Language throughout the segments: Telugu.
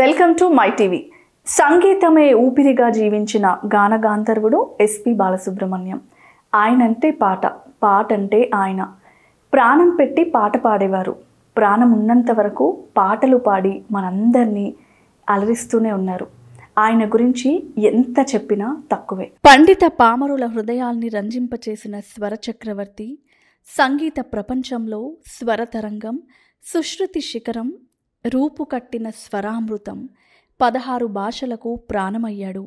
వెల్కమ్ టు మై టీవీ సంగీతమే ఊపిరిగా జీవించిన గాన గాంధర్వుడు ఎస్పి బాలసుబ్రహ్మణ్యం ఆయనంటే పాట పాట అంటే ఆయన ప్రాణం పెట్టి పాట పాడేవారు ప్రాణం ఉన్నంత వరకు పాటలు పాడి మనందరినీ అలరిస్తూనే ఉన్నారు ఆయన గురించి ఎంత చెప్పినా తక్కువే పండిత పామరుల హృదయాల్ని రంజింపచేసిన స్వర చక్రవర్తి సంగీత ప్రపంచంలో స్వరతరంగం సుశ్రుతి శిఖరం రూపుకట్టిన స్వరామృతం పదహారు భాషలకు ప్రాణమయ్యాడు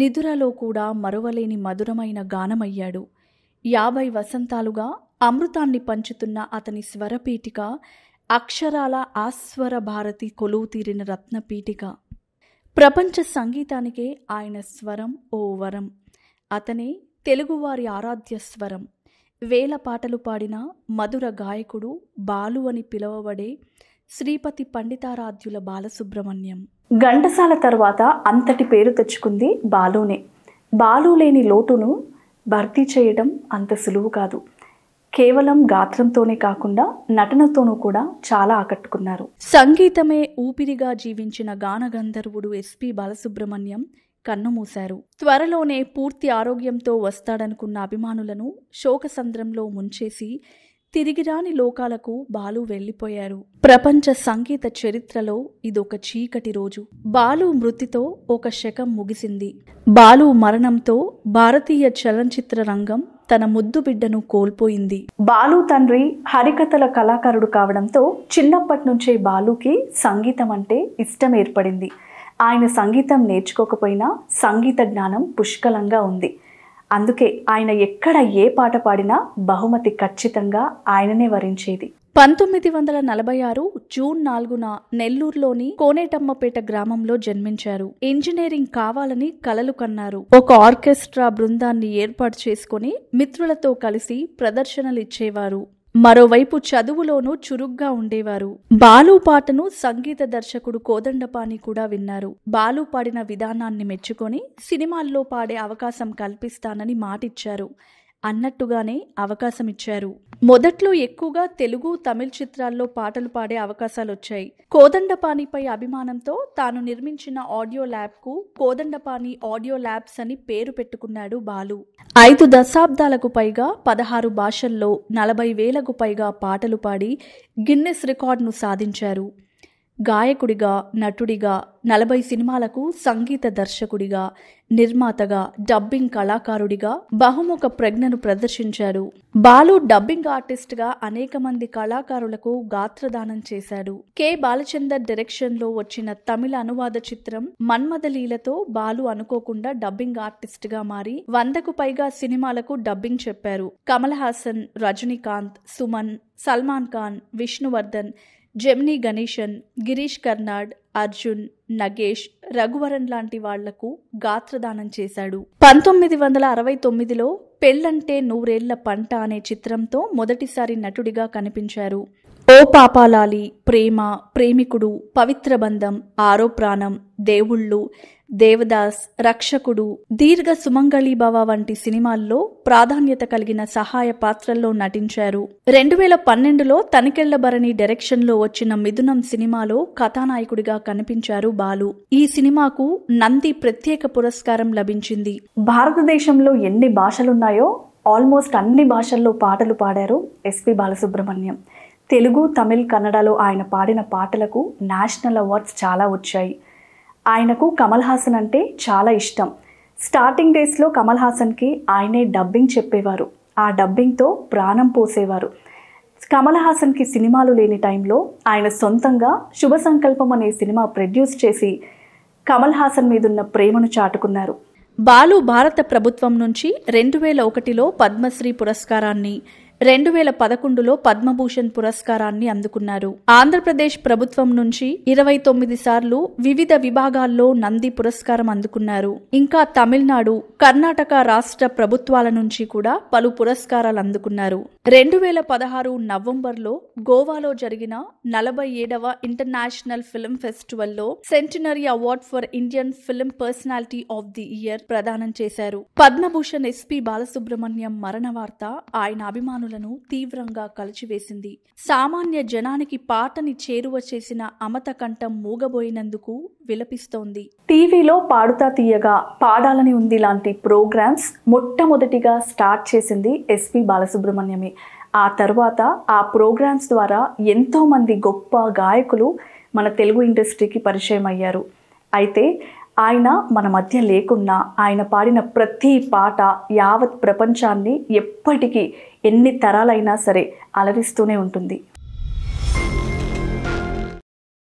నిదురలో కూడా మరువలేని మధురమైన గానమయ్యాడు యాభై వసంతాలుగా అమృతాన్ని పంచుతున్న అతని స్వరపీఠిక అక్షరాల ఆస్వర భారతి కొలువు తీరిన రత్నపీఠిక ప్రపంచ సంగీతానికే ఆయన స్వరం ఓ వరం అతనే తెలుగువారి ఆరాధ్య స్వరం వేల పాటలు పాడిన మధుర గాయకుడు బాలు అని పిలువబడే శ్రీపతి పండితారాధ్యుల బాలసుబ్రహ్మణ్యం ఘంటసాల తర్వాత అంతటి పేరు తెచ్చుకుంది బాలునే బాలు లేని లోటును భర్తీ చేయడం అంత సులువు కాదు కేవలం గాత్రంతోనే కాకుండా నటనతోనూ కూడా చాలా ఆకట్టుకున్నారు సంగీతమే ఊపిరిగా జీవించిన గానగంధర్వుడు ఎస్పి బాలసుబ్రహ్మణ్యం కన్నుమూశారు త్వరలోనే పూర్తి ఆరోగ్యంతో వస్తాడనుకున్న అభిమానులను శోకసంద్రంలో ముంచేసి తిరిగిరాని లోకాలకు బాలు వెళ్లిపోయారు ప్రపంచ సంగీత చరిత్రలో ఇదొక చీకటి రోజు బాలు మృతితో ఒక శకం ముగిసింది బాలు మరణంతో భారతీయ చలనచిత్ర రంగం తన ముద్దు బిడ్డను కోల్పోయింది బాలు తండ్రి హరికథల కళాకారుడు కావడంతో చిన్నప్పటి నుంచే బాలుకి సంగీతం అంటే ఇష్టం ఏర్పడింది ఆయన సంగీతం నేర్చుకోకపోయినా సంగీత జ్ఞానం పుష్కలంగా ఉంది అందుకే ఆయన ఎక్కడ ఏ పాట పాడినా బహుమతి ఖచ్చితంగా ఆయననే వరించేది పంతొమ్మిది వందల నలభై ఆరు జూన్ నాలుగున నెల్లూరులోని కోనేటమ్మపేట గ్రామంలో జన్మించారు ఇంజనీరింగ్ కావాలని కలలు కన్నారు ఒక ఆర్కెస్ట్రా బృందాన్ని ఏర్పాటు చేసుకుని మిత్రులతో కలిసి ప్రదర్శనలు ఇచ్చేవారు మరోవైపు చదువులోనూ చురుగ్గా ఉండేవారు బాలు పాటను సంగీత దర్శకుడు కోదండపాణి కూడా విన్నారు బాలు పాడిన విధానాన్ని మెచ్చుకొని సినిమాల్లో పాడే అవకాశం కల్పిస్తానని మాటిచ్చారు అన్నట్టుగానే అవకాశమిచ్చారు మొదట్లో ఎక్కువగా తెలుగు తమిళ చిత్రాల్లో పాటలు పాడే అవకాశాలు వచ్చాయి కోదండపాణిపై అభిమానంతో తాను నిర్మించిన ఆడియో ల్యాబ్కు కోదండపాణి ఆడియో ల్యాబ్స్ అని పేరు పెట్టుకున్నాడు బాలు ఐదు దశాబ్దాలకు పైగా పదహారు భాషల్లో నలభై వేలకు పైగా పాటలు పాడి గిన్నెస్ రికార్డును సాధించారు గాయకుడిగా నటుడిగా నలభై సినిమాలకు సంగీత దర్శకుడిగా నిర్మాతగా డబ్బింగ్ కళాకారుడిగా బహుముఖ ప్రజ్ఞను ప్రదర్శించాడు బాలు డబ్బింగ్ ఆర్టిస్ట్గా అనేక మంది కళాకారులకు గాత్రదానం చేశాడు కె బాలచందర్ డైరెక్షన్లో వచ్చిన తమిళ అనువాద చిత్రం మన్మథలీలతో బాలు అనుకోకుండా డబ్బింగ్ ఆర్టిస్ట్గా మారి వందకు పైగా సినిమాలకు డబ్బింగ్ చెప్పారు కమల్ హాసన్ రజనీకాంత్ సుమన్ సల్మాన్ ఖాన్ విష్ణువర్ధన్ జెమినీ గణేషన్ గిరీష్ కర్నాడ్ అర్జున్ నగేష్ రఘువరన్ లాంటి వాళ్లకు గాత్రదానం చేశాడు పంతొమ్మిది వందల అరవై తొమ్మిదిలో పెళ్ళంటే నూరేళ్ల పంట అనే చిత్రంతో మొదటిసారి నటుడిగా కనిపించారు ఓ పాపాలాలి ప్రేమ ప్రేమికుడు పవిత్ర బంధం ఆరో ప్రాణం దేవుళ్ళు దేవదాస్ రక్షకుడు దీర్ఘ సుమంగళీభవ వంటి సినిమాల్లో ప్రాధాన్యత కలిగిన సహాయ పాత్రల్లో నటించారు రెండు వేల పన్నెండులో తనికెళ్ల భరణి డైరెక్షన్లో వచ్చిన మిథునం సినిమాలో కథానాయకుడిగా కనిపించారు బాలు ఈ సినిమాకు నంది ప్రత్యేక పురస్కారం లభించింది భారతదేశంలో ఎన్ని భాషలున్నాయో ఆల్మోస్ట్ అన్ని భాషల్లో పాటలు పాడారు ఎస్పి బాలసుబ్రహ్మణ్యం తెలుగు తమిళ్ కన్నడలో ఆయన పాడిన పాటలకు నేషనల్ అవార్డ్స్ చాలా వచ్చాయి ఆయనకు కమల్ హాసన్ అంటే చాలా ఇష్టం స్టార్టింగ్ డేస్లో కమల్ హాసన్కి ఆయనే డబ్బింగ్ చెప్పేవారు ఆ డబ్బింగ్తో ప్రాణం పోసేవారు కమల్ హాసన్కి సినిమాలు లేని టైంలో ఆయన సొంతంగా శుభ సంకల్పం అనే సినిమా ప్రొడ్యూస్ చేసి కమల్ హాసన్ మీదున్న ప్రేమను చాటుకున్నారు బాలు భారత ప్రభుత్వం నుంచి రెండు వేల ఒకటిలో పద్మశ్రీ పురస్కారాన్ని రెండు వేల పదకొండులో పద్మభూషణ్ పురస్కారాన్ని అందుకున్నారు ఆంధ్రప్రదేశ్ ప్రభుత్వం నుంచి ఇరవై తొమ్మిది సార్లు వివిధ విభాగాల్లో నంది పురస్కారం అందుకున్నారు ఇంకా తమిళనాడు కర్ణాటక రాష్ట్ర ప్రభుత్వాల నుంచి కూడా పలు పురస్కారాలు అందుకున్నారు రెండు వేల పదహారు నవంబర్లో గోవాలో జరిగిన నలభై ఏడవ ఇంటర్నేషనల్ ఫిల్మ్ ఫెస్టివల్లో centenary award for Indian film personality of the year ప్రదానం చేశారు పద్మభూషణ్ ఎస్పీ బాలసుబ్రహ్మణ్యం మరణ వార్త ఆయన అభిమానుల ఆలోచనలను తీవ్రంగా కలిచివేసింది సామాన్య జనానికి పాటని చేరువ చేసిన అమత కంఠం మూగబోయినందుకు విలపిస్తోంది టీవీలో పాడుతా తీయగా పాడాలని ఉంది లాంటి ప్రోగ్రామ్స్ మొట్టమొదటిగా స్టార్ట్ చేసింది ఎస్పి బాలసుబ్రహ్మణ్యమే ఆ తర్వాత ఆ ప్రోగ్రామ్స్ ద్వారా ఎంతోమంది గొప్ప గాయకులు మన తెలుగు ఇండస్ట్రీకి పరిచయం అయ్యారు అయితే ఆయన మన మధ్య లేకున్నా ఆయన పాడిన ప్రతి పాట యావత్ ప్రపంచాన్ని ఎప్పటికీ ఎన్ని తరాలైనా సరే అలరిస్తూనే ఉంటుంది